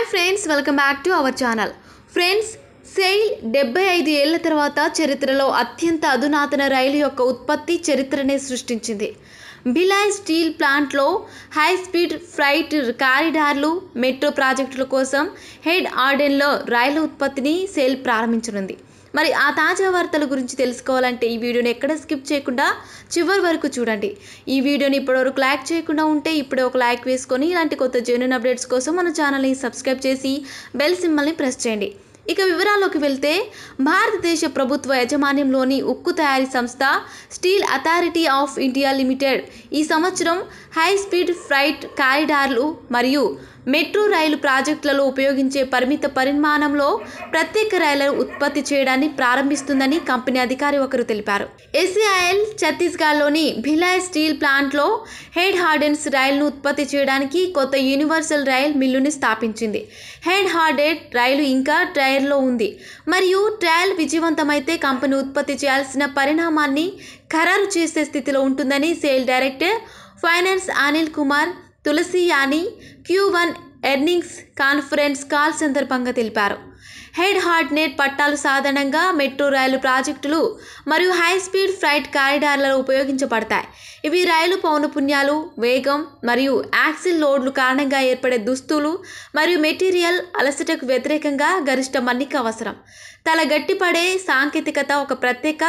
hi friends welcome back to our channel friends SAIL డెబ్బై ఐదు ఏళ్ల తర్వాత చరిత్రలో అత్యంత అధునాతన రైలు యొక్క ఉత్పత్తి చరిత్రనే సృష్టించింది భిలాయ్ స్టీల్ ప్లాంట్లో హై స్పీడ్ ఫ్రైట్ కారిడార్లు మెట్రో ప్రాజెక్టుల కోసం హెడ్ ఆర్డెన్లో రైలు ఉత్పత్తిని సెయిల్ ప్రారంభించనుంది మరి ఆ తాజా వార్తల గురించి తెలుసుకోవాలంటే ఈ వీడియోని ఎక్కడ స్కిప్ చేయకుండా చివరి వరకు చూడండి ఈ వీడియోని ఇప్పటివరకు లైక్ చేయకుండా ఉంటే ఇప్పుడే ఒక లైక్ వేసుకొని ఇలాంటి కొత్త జెన్యున్ అప్డేట్స్ కోసం మన ఛానల్ని సబ్స్క్రైబ్ చేసి బెల్ సింబల్ని ప్రెస్ చేయండి ఇక వివరాల్లోకి వెళ్తే భారతదేశ ప్రభుత్వ యజమాన్యంలోని ఉక్కు తయారీ సంస్థ steel authority of India limited ఈ సంవత్సరం హై స్పీడ్ ఫ్రైట్ కారిడార్లు మరియు మెట్రో రైలు ప్రాజెక్టులలో ఉపయోగించే పరిమిత పరిమాణంలో ప్రత్యేక రైళ్లను ఉత్పత్తి చేయడాన్ని ప్రారంభిస్తుందని కంపెనీ అధికారి ఒకరు తెలిపారు ఎస్ఈఐఎల్ ఛత్తీస్గఢ్లోని భిలాయ్ స్టీల్ ప్లాంట్లో హెడ్ హార్డెన్స్ రైలును ఉత్పత్తి చేయడానికి కొత్త యూనివర్సల్ రైల్ మిల్లుని స్థాపించింది హెడ్ హార్డెడ్ రైలు ఇంకా ట్రయల్లో ఉంది మరియు ట్రయల్ విజయవంతమైతే కంపెనీ ఉత్పత్తి చేయాల్సిన పరిణామాన్ని ఖరారు చేసే స్థితిలో ఉంటుందని SAIL director finance Anil Kumar Tulsiyani Q one earnings conference call సందర్భంగా తెలిపారు హెడ్ హార్ట్ నెట్ పట్టాలు సాధారణంగా మెట్రో రైలు ప్రాజెక్టులు మరియు హై స్పీడ్ ఫ్లైట్ కారిడార్లలో ఉపయోగించబడతాయి ఇవి రైలు పుణ్యాలు వేగం మరియు యాక్సిల్ లోడ్లు కారణంగా ఏర్పడే దుస్తులు మరియు మెటీరియల్ అలసటకు వ్యతిరేకంగా గరిష్ట మన్నిక అవసరం తల గట్టిపడే సాంకేతికత ఒక ప్రత్యేక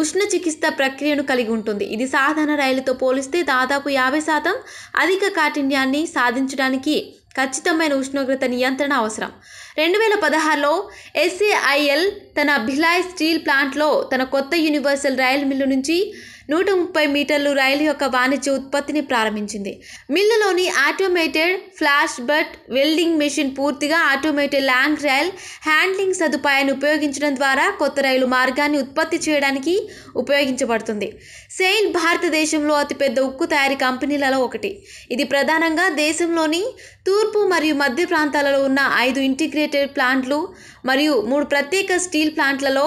ఉష్ణ చికిత్స ప్రక్రియను కలిగి ఉంటుంది ఇది సాధారణ రైలుతో పోలిస్తే దాదాపు యాభై శాతం అధిక కాఠిన్యాన్ని సాధించడానికి ఖచ్చితమైన ఉష్ణోగ్రత నియంత్రణ అవసరం రెండు వేల పదహారులో ఎస్ఏఐఎల్ తన భిలాయ్ స్టీల్ ప్లాంట్లో తన కొత్త యూనివర్సల్ రైల్ మిల్లు నుంచి నూట ముప్పై మీటర్లు రైలు యొక్క వాణిజ్య ఉత్పత్తిని ప్రారంభించింది మిల్లులోని automated flash butt welding machine పూర్తిగా ఆటోమేటెడ్ లాంగ్ రైల్ హ్యాండ్లింగ్ సదుపాయాన్ని ఉపయోగించడం ద్వారా కొత్త రైలు మార్గాన్ని ఉత్పత్తి చేయడానికి ఉపయోగించబడుతుంది సెయిల్ భారతదేశంలో అతిపెద్ద ఉక్కు తయారీ కంపెనీలలో ఒకటి ఇది ప్రధానంగా దేశంలోని తూర్పు మరియు మధ్య ప్రాంతాలలో ఉన్న ఐదు ఇంటిగ్రేటెడ్ ప్లాంట్లు మరియు మూడు ప్రత్యేక స్టీల్ ప్లాంట్లలో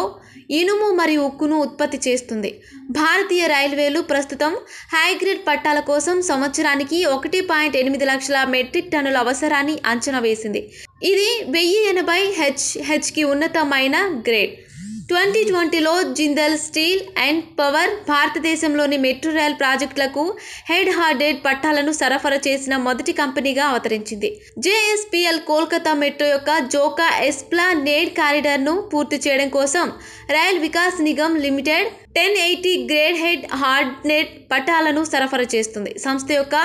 ఇనుము మరియు ఉక్కును ఉత్పత్తి చేస్తుంది భారతీయ రైల్వేలు ప్రస్తుతం హైగ్రేడ్ పట్టాల కోసం సంవత్సరానికి ఒకటి పాయింట్ ఎనిమిది లక్షల మెట్రిక్ టన్నుల అవసరాన్ని అంచనా వేసింది ఇది వెయ్యి ఎనభై హెచ్ హెచ్కి ఉన్నతమైన గ్రేడ్ ట్వంటీ ట్వంటీలో జిందల్ స్టీల్ అండ్ పవర్ భారతదేశంలోని మెట్రో రైల్ ప్రాజెక్టులకు హెడ్ హార్డెడ్ పట్టాలను సరఫరా చేసిన మొదటి కంపెనీగా అవతరించింది జేఎస్పిఎల్ కోల్కతా మెట్రో యొక్క జోకా ఎస్ప్లా నేడ్ కారిడార్ను పూర్తి చేయడం కోసం rail Vikas Nigam limited ten eighty grade head hardened పట్టాలను సరఫరా చేస్తుంది సంస్థ యొక్క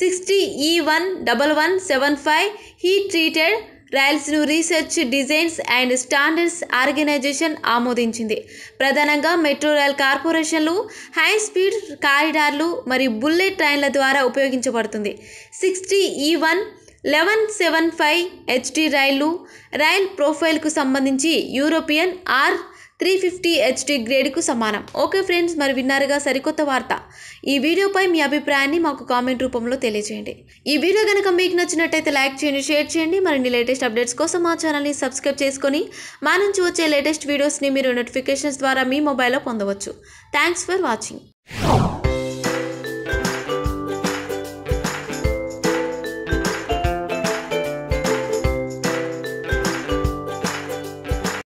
sixty E one double one seven five heat treated రైల్స్ను research designs and standards organisation ఆమోదించింది ప్రధానంగా మెట్రో రైల్ కార్పొరేషన్లు హై స్పీడ్ కారిడార్లు మరియు బుల్లెట్ ట్రైన్ల ద్వారా ఉపయోగించబడుతుంది sixty E one eleven seven five HD రైళ్లు రైల్ ప్రొఫైల్కు సంబంధించి European R three fifty HD గ్రేడ్కు సమానం ఓకే ఫ్రెండ్స్ మరి విన్నారుగా సరికొత్త వార్త ఈ వీడియోపై మీ అభిప్రాయాన్ని మాకు కామెంట్ రూపంలో తెలియజేయండి ఈ వీడియో కనుక మీకు నచ్చినట్టయితే లైక్ చేయండి షేర్ చేయండి మరిన్ని లేటెస్ట్ అప్డేట్స్ కోసం మా ఛానల్ని సబ్స్క్రైబ్ చేసుకొని మా నుంచి వచ్చే లేటెస్ట్ వీడియోస్ని మీరు నోటిఫికేషన్స్ ద్వారా మీ మొబైల్లో పొందవచ్చు థ్యాంక్స్ ఫర్ వాచింగ్